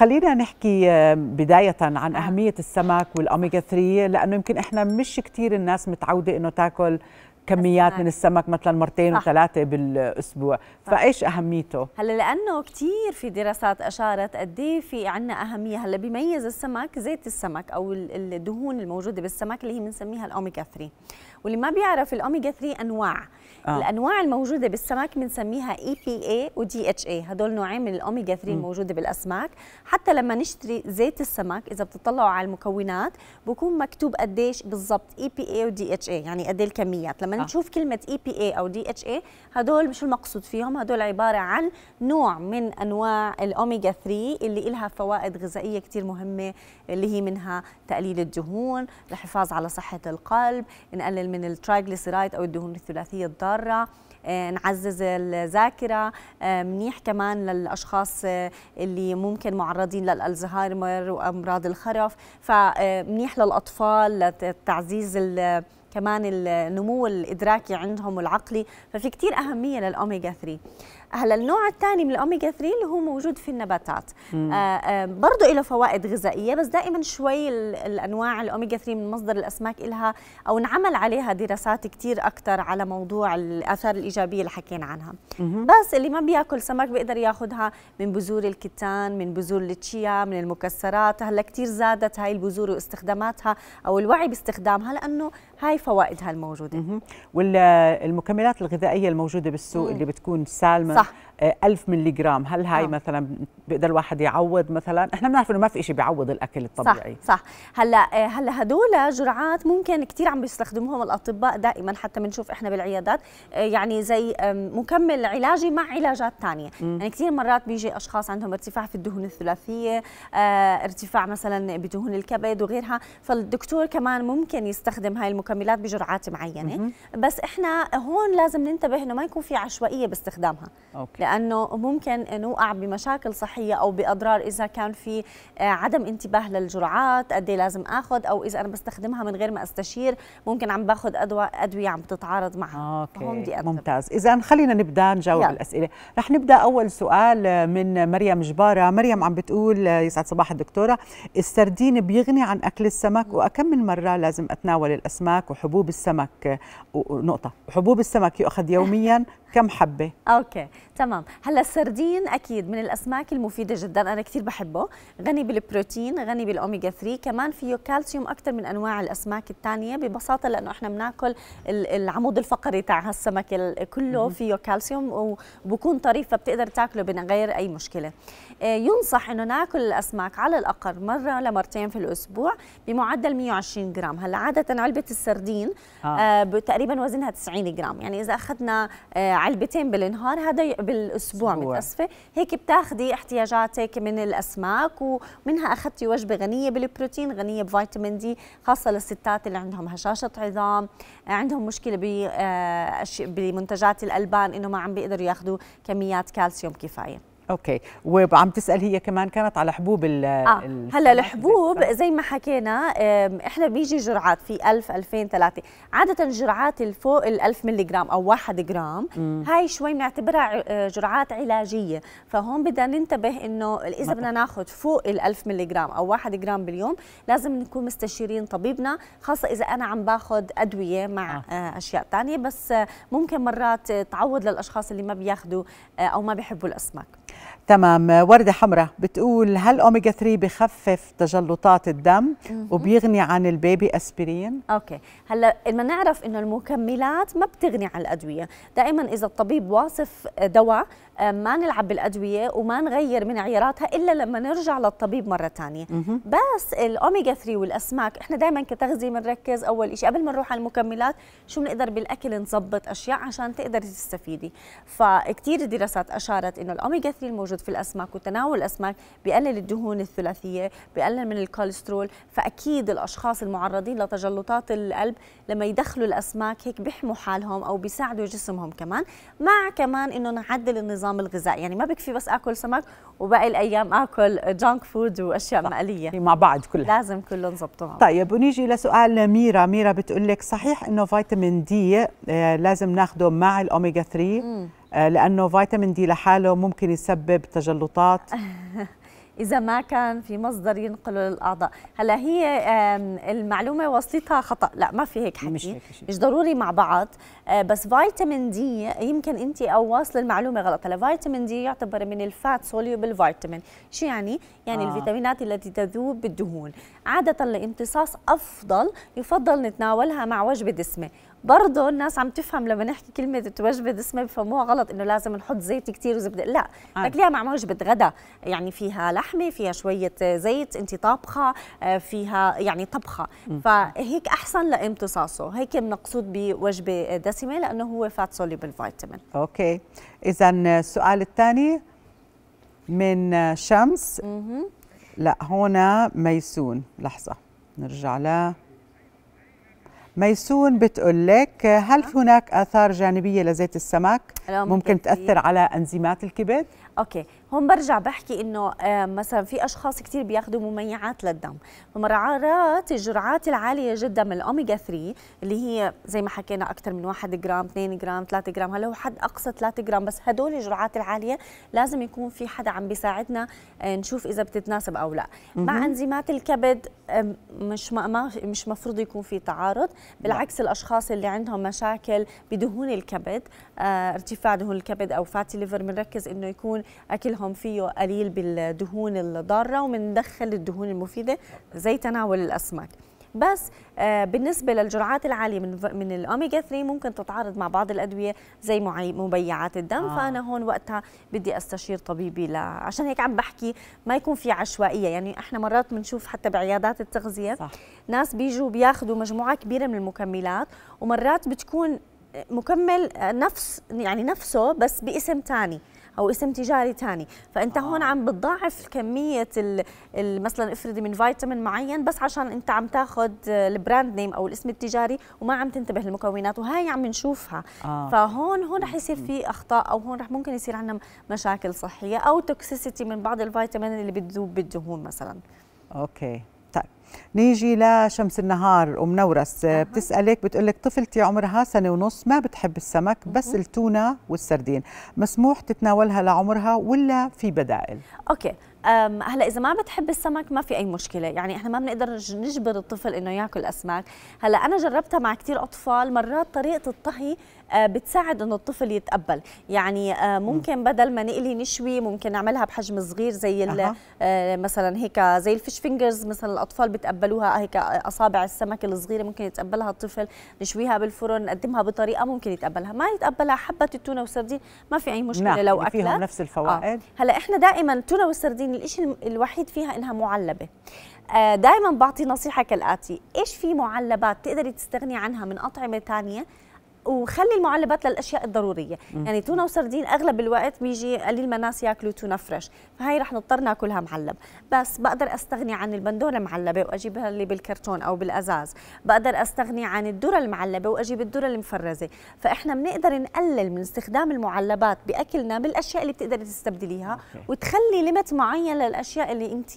خلينا نحكي بداية عن أهمية السمك والأوميجا 3 لأنه يمكن إحنا مش كتير الناس متعودة إنه تاكل كميات من السمك مثلا مرتين وثلاثه بالاسبوع صح. فايش اهميته هلا لانه كثير في دراسات اشارت قد إيه في عندنا اهميه هلا بيميز السمك زيت السمك او الدهون الموجوده بالسمك اللي هي بنسميها الاوميجا 3 واللي ما بيعرف الاوميجا 3 انواع آه. الانواع الموجوده بالسمك بنسميها اي بي اي ودي اتش اي هدول نوعين من الاوميجا 3 الموجوده بالاسماك حتى لما نشتري زيت السمك اذا بتطلعوا على المكونات بكون مكتوب قديش بالضبط اي بي اي ودي اتش اي يعني قد إيه الكميات لما آه. نشوف كلمه اي بي اي او دي اتش اي هدول مش المقصود فيهم هدول عباره عن نوع من انواع الاوميجا 3 اللي لها فوائد غذائيه كثير مهمه اللي هي منها تقليل الدهون الحفاظ على صحه القلب نقلل من الترايجليسيرايد او الدهون الثلاثيه الضاره آه، نعزز الذاكره آه، منيح كمان للاشخاص آه، اللي ممكن معرضين للالزهايمر وامراض الخرف فمنيح للأطفال لتعزيز كمان النمو الادراكي عندهم والعقلي ففي كثير اهميه للاوميجا 3 هلا النوع الثاني من الاوميجا 3 اللي هو موجود في النباتات آه، آه، برضه له فوائد غذائيه بس دائما شوي الانواع الاوميجا 3 من مصدر الاسماك لها او انعمل عليها دراسات كثير اكثر على موضوع الاثار الايجابيه اللي حكينا عنها مم. بس اللي ما بياكل سمك بيقدر ياخذها من بذور الكتان من بذور التشيا من المكسرات هلا كثير زادت هاي البذور واستخداماتها او الوعي باستخدامها لانه هاي فوائدها الموجوده والمكملات الغذائيه الموجوده بالسوق مم. اللي بتكون سالمه صح. 1000 آه، ملي جرام هل هاي آه. مثلا بيقدر الواحد يعوض مثلا احنا بنعرف انه ما في شيء بيعوض الاكل الطبيعي صح صح هلا آه، هلا هدول جرعات ممكن كثير عم بيستخدموهم الاطباء دائما حتى بنشوف احنا بالعيادات آه، يعني زي مكمل علاجي مع علاجات ثانيه يعني كثير مرات بيجي اشخاص عندهم ارتفاع في الدهون الثلاثيه ارتفاع مثلا بدهون الكبد وغيرها فالدكتور كمان ممكن يستخدم هاي المكملات بجرعات معينه بس احنا هون لازم ننتبه انه ما يكون في عشوائيه باستخدامها أوكي. لانه ممكن نوقع بمشاكل صحيه او باضرار اذا كان في آه، عدم انتباه للجرعات قد إيه لازم اخذ او اذا انا بستخدمها من غير ما استشير ممكن عم باخذ ادويه ادويه عم تتعارض معها أوكي. ممتاز اذا خلينا نبدا نجاوب يلا. الاسئله رح نبدا اول سؤال آه، من مريم جباره مريم عم بتقول آه، يسعد صباح الدكتوره السردين بيغني عن اكل السمك واكم من مره لازم اتناول الاسماك وحبوب السمك نقطه حبوب السمك يؤخذ يوميا كم حبه اوكي تمام هلا السردين اكيد من الاسماك المفيده جدا انا كثير بحبه غني بالبروتين غني بالاوميجا 3 كمان فيه كالسيوم اكثر من انواع الاسماك الثانيه ببساطه لانه احنا بناكل العمود الفقري تاع هالسمك كله فيه كالسيوم وبكون طريف فبتقدر تاكله من غير اي مشكله آه، ينصح انه ناكل الاسماك على الاقل مره لمرتين في الاسبوع بمعدل 120 جرام هلا عاده علبه السردين آه. آه، تقريبا وزنها 90 جرام يعني اذا اخذنا آه، علبتين بالنهار هذا بالاسبوع متاسفه هيك بتاخذي احتياجاتك من الاسماك ومنها اخذتي وجبه غنيه بالبروتين غنيه بفيتامين دي خاصه للستات اللي عندهم هشاشه عظام عندهم مشكله آه، بمنتجات الالبان انه ما عم بيقدروا ياخذوا كميات كالسيوم كفايه اوكي وعم تسال هي كمان كانت على حبوب ال آه. هلا الحبوب زي ما حكينا احنا بيجي جرعات في 1000 2000 3 عاده الجرعات اللي فوق ال 1000 ملي جرام او 1 جرام مم. هاي شوي بنعتبرها آه، جرعات علاجيه فهون بدنا ننتبه انه اذا بدنا ناخذ فوق ال 1000 ملي جرام او 1 جرام باليوم لازم نكون مستشيرين طبيبنا خاصه اذا انا عم باخذ ادويه مع آه. آه، اشياء ثانيه بس آه، ممكن مرات تعود للاشخاص اللي ما بياخذوا او ما بيحبوا الاسماك تمام وردة حمراء بتقول هل أوميجا 3 بخفف تجلطات الدم وبيغني عن البيبي أسبرين؟ أوكي هلا لما نعرف إنه المكملات ما بتغني عن الأدوية دائما إذا الطبيب واصف دواء آه، ما نلعب بالأدوية وما نغير من عياراتها إلا لما نرجع للطبيب مرة ثانية بس الأوميجا 3 والأسماك إحنا دائما كتغذية بنركز أول شيء قبل ما نروح على المكملات شو بنقدر بالأكل نظبط أشياء عشان تقدري تستفيدي فكتير دراسات أشارت إنه الأوميجا 3 الموجود موجود في الاسماك وتناول الاسماك بقلل الدهون الثلاثيه بقلل من الكوليسترول فاكيد الاشخاص المعرضين لتجلطات القلب لما يدخلوا الاسماك هيك بيحموا حالهم او بيساعدوا جسمهم كمان مع كمان انه نعدل النظام الغذائي يعني ما بكفي بس اكل سمك وباقي الايام اكل جانك فود واشياء مقليه مع بعض كلها لازم كله نظبطه طيب ونيجي لسؤال ميرا ميرا بتقول لك صحيح انه فيتامين دي آه، لازم ناخده مع الاوميجا 3 آه، لانه فيتامين دي لحاله ممكن يسبب تجلطات اذا ما كان في مصدر ينقله للاعضاء هلا هي المعلومه وصلتها خطا لا ما في هيك حكي مش, هيك مش ضروري مع بعض آه، بس فيتامين دي يمكن انت او واصل المعلومه غلط هلا فيتامين دي يعتبر من الفات سوليوبل فيتامين شو يعني يعني آه. الفيتامينات التي تذوب بالدهون عادة لامتصاص أفضل يفضل نتناولها مع وجبة دسمة برضه الناس عم تفهم لما نحكي كلمة وجبة دسمة بفهموها غلط إنه لازم نحط زيت كثير وزبدة لا تاكليها مع وجبة غدا يعني فيها لحمة فيها شوية زيت أنت طابخة آه، فيها يعني طبخة فهيك أحسن لامتصاصه هيك مقصود بوجبة دسمة لأنه هو فات سوليبل فيتامين أوكي إذا السؤال الثاني من شمس لا هون ميسون لحظة نرجع ل ميسون بتقول لك هل نعم. هناك آثار جانبية لزيت السمك ممكن تأثر على أنزيمات الكبد؟ أوكي هون برجع بحكي انه آه، مثلا في اشخاص كثير بياخذوا مميعات للدم فمرات الجرعات العاليه جدا من الاوميجا 3 اللي هي زي ما حكينا اكثر من 1 جرام 2 جرام 3 جرام هلا هو حد اقصى 3 جرام بس هدول الجرعات العاليه لازم يكون في حدا عم بيساعدنا آه، نشوف اذا بتتناسب او لا مع انزيمات الكبد مش ما مش مفروض يكون في تعارض بالعكس لا. الاشخاص اللي عندهم مشاكل بدهون الكبد آه، ارتفاع دهون الكبد او فاتي ليفر بنركز انه يكون اكلهم هم فيه قليل بالدهون الضاره ومندخل الدهون المفيده زي تناول الاسماك بس آه، بالنسبه للجرعات العاليه من من الاوميجا 3 ممكن تتعارض مع بعض الادويه زي مبيعات الدم آه. فانا هون وقتها بدي استشير طبيبي لا عشان هيك عم بحكي ما يكون في عشوائيه يعني احنا مرات بنشوف حتى بعيادات التغذيه صح. ناس بيجوا بياخذوا مجموعه كبيره من المكملات ومرات بتكون مكمل نفس يعني نفسه بس باسم ثاني او اسم تجاري ثاني فانت آه. هون عم بتضاعف كميه مثلا افرضي من فيتامين معين بس عشان انت عم تاخذ البراند نيم او الاسم التجاري وما عم تنتبه للمكونات وهي عم نشوفها آه. فهون هون رح يصير في اخطاء او هون رح ممكن يصير عندنا مشاكل صحيه او توكسيسيتي من بعض الفيتامين اللي بتذوب بالدهون مثلا اوكي طيب نيجي لشمس النهار ام نورس أه. بتسالك بتقول لك طفلتي عمرها سنه ونص ما بتحب السمك بس التونه والسردين مسموح تتناولها لعمرها ولا في بدائل اوكي هلا اذا ما بتحب السمك ما في اي مشكله يعني احنا ما بنقدر نجبر الطفل انه ياكل اسماك هلا انا جربتها مع كثير اطفال مرات طريقه الطهي آه، بتساعد انه الطفل يتقبل يعني آه، ممكن بدل ما نقلي نشوي ممكن نعملها بحجم صغير زي أه. مثلا هيك زي الفيش فينجرز مثلا الاطفال بتقبلوها هيك اصابع السمك الصغيره ممكن يتقبلها الطفل نشويها بالفرن نقدمها بطريقه ممكن يتقبلها ما يتقبلها حبه التونه والسردين ما في اي مشكله نعم. لو اكلها يعني فيهم نفس آه. الفوائد آه. هلا احنا دائما التونه والسردين الشيء الوحيد فيها انها معلبه دائما بعطي نصيحه كالاتي ايش في معلبات تقدري تستغني عنها من اطعمه ثانيه وخلي المعلبات للاشياء الضروريه م. يعني تونه وسردين اغلب الوقت بيجي قليل ما ناس ياكلوا تونه فريش فهي رح نضطر ناكلها معلب بس بقدر استغني عن البندوره المعلبه واجيبها اللي بالكرتون او بالازاز بقدر استغني عن الذره المعلبه واجيب الذره المفرزه فاحنا بنقدر نقلل من استخدام المعلبات باكلنا بالاشياء اللي بتقدري تستبدليها وتخلي ليمت معين للاشياء اللي انت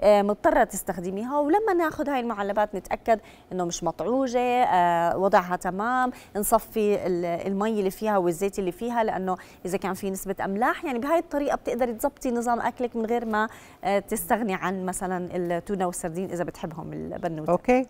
آه، مضطره تستخدميها ولما ناخذ هاي المعلبات نتاكد انه مش مطعوجه آه، وضعها تمام نصف تصفي المي اللي فيها والزيت اللي فيها لانه اذا كان في نسبه املاح يعني بهاي الطريقه بتقدري تظبطي نظام اكلك من غير ما آه، تستغني عن مثلا التونه والسردين اذا بتحبهم البنوته اوكي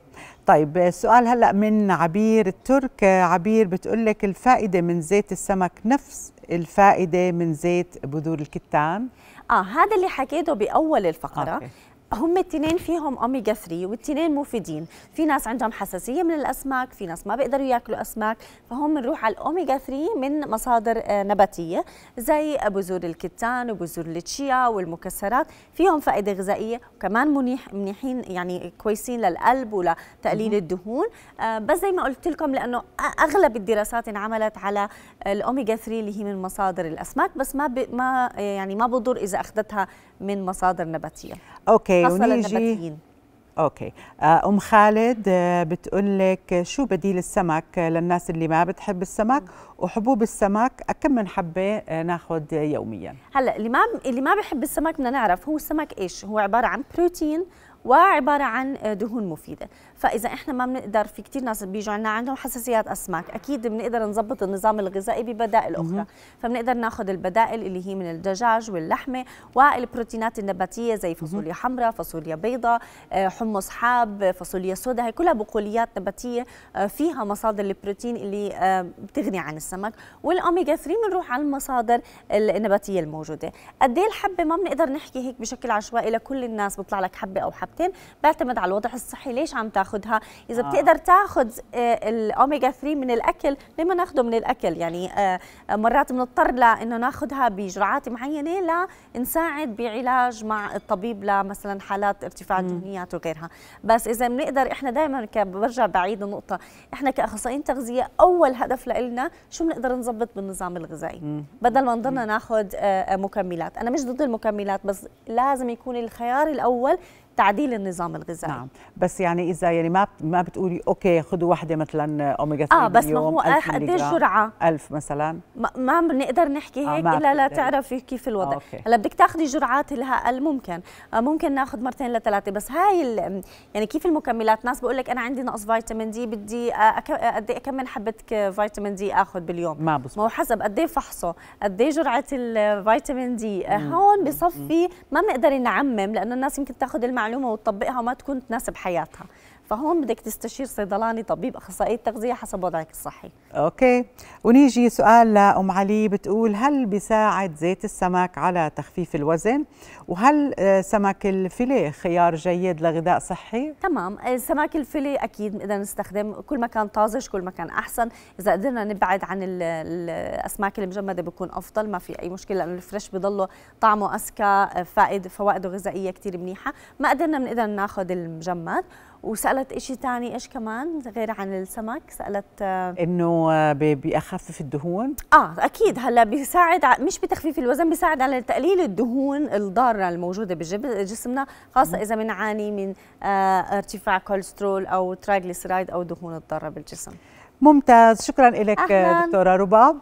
طيب سؤال هلا من عبير الترك عبير بتقول لك الفائده من زيت السمك نفس الفائده من زيت بذور الكتان اه هذا اللي حكيته باول الفقره أوكي. هم التنين فيهم اوميجا 3 والتنين مفيدين في ناس عندهم حساسيه من الاسماك في ناس ما بيقدروا ياكلوا اسماك فهم بنروح على الاوميجا 3 من مصادر آه، نباتيه زي بذور الكتان وبذور التشيا والمكسرات فيهم فائده غذائيه وكمان منيح منيحين يعني كويسين للقلب ولتقليل الدهون آه، بس زي ما قلت لكم لانه اغلب الدراسات انعملت على الاوميجا 3 اللي هي من مصادر الاسماك بس ما ما يعني ما بضر اذا اخذتها من مصادر نباتيه اوكي ونيجي النباتيين. اوكي آه، ام خالد آه، بتقول لك شو بديل السمك آه، للناس اللي ما بتحب السمك وحبوب السمك كم من حبه ناخذ يوميا هلا اللي ما اللي ما بحب السمك بدنا نعرف هو السمك ايش هو عباره عن بروتين وعباره عن دهون مفيده فاذا احنا ما بنقدر في كثير ناس بيجوا عندنا عندهم حساسيات اسماك اكيد بنقدر نظبط النظام الغذائي ببدائل اخرى فبنقدر ناخذ البدائل اللي هي من الدجاج واللحمه والبروتينات النباتيه زي فاصوليا حمراء فاصوليا بيضاء آه، حمص حاب فاصوليا سوداء هي كلها بقوليات نباتيه آه، فيها مصادر البروتين اللي آه، بتغني عن السمك والاوميجا 3 بنروح على المصادر النباتيه الموجوده قد ايه الحبه ما بنقدر نحكي هيك بشكل عشوائي لكل الناس بيطلع لك حبه او حبتين بعتمد على الوضع الصحي ليش عم تاخذ ناخذها اذا آه. بتقدر تاخذ الاوميجا 3 من الاكل ليه ما ناخذه من الاكل يعني آه، مرات بنضطر لانه ناخذها بجرعات معينه لنساعد بعلاج مع الطبيب لمثلا حالات ارتفاع الدهنيات وغيرها بس اذا بنقدر احنا دائما برجع بعيد النقطه احنا كاخصائيين تغذيه اول هدف لنا شو بنقدر نظبط بالنظام الغذائي مم. بدل ما نضلنا ناخذ آه، آه، مكملات انا مش ضد المكملات بس لازم يكون الخيار الاول تعديل النظام الغذائي نعم بس يعني اذا يعني ما ما بتقولي اوكي خذوا وحده مثلا اوميجا 3 اه بس ما هو قد إيه جرعه 1000 مثلا ما بنقدر نحكي آه، هيك آه الا تعرفي كيف الوضع آه، هلا بدك تاخذي جرعات لها اقل ممكن آه ممكن ناخذ مرتين لثلاثه بس هاي يعني كيف المكملات ناس بقول لك انا عندي نقص فيتامين دي بدي قد ايه كم حبه فيتامين دي اخذ باليوم ما بصبح. ما هو حسب قد ايه فحصه قد ايه جرعه الفيتامين دي هون بصفي ما بنقدر نعمم لانه الناس يمكن تاخذ المعلومات معلومه وتطبقها وما تكون تناسب حياتها فهون بدك تستشير صيدلاني طبيب اخصائي تغذيه حسب وضعك الصحي اوكي ونيجي سؤال لام علي بتقول هل بيساعد زيت السمك على تخفيف الوزن وهل آه، سمك الفيليه خيار جيد لغذاء صحي تمام آه، سمك الفيليه اكيد اذا نستخدم كل ما كان طازج كل ما كان احسن اذا قدرنا نبعد عن الاسماك المجمده بكون افضل ما في اي مشكله لانه الفريش بضله طعمه اسكى آه، فائد فوائده غذائيه كثير منيحه ما قدرنا بنقدر ناخذ المجمد وسالت شيء ثاني ايش كمان غير عن السمك سالت آه، انه آه، بيخفف الدهون اه اكيد هلا بيساعد مش بتخفيف الوزن بيساعد على تقليل الدهون الضاره الموجوده بجسمنا خاصه اذا بنعاني من آه ارتفاع كوليسترول او ترايجليسرايد او دهون الضاره بالجسم ممتاز شكرا لك دكتوره رباط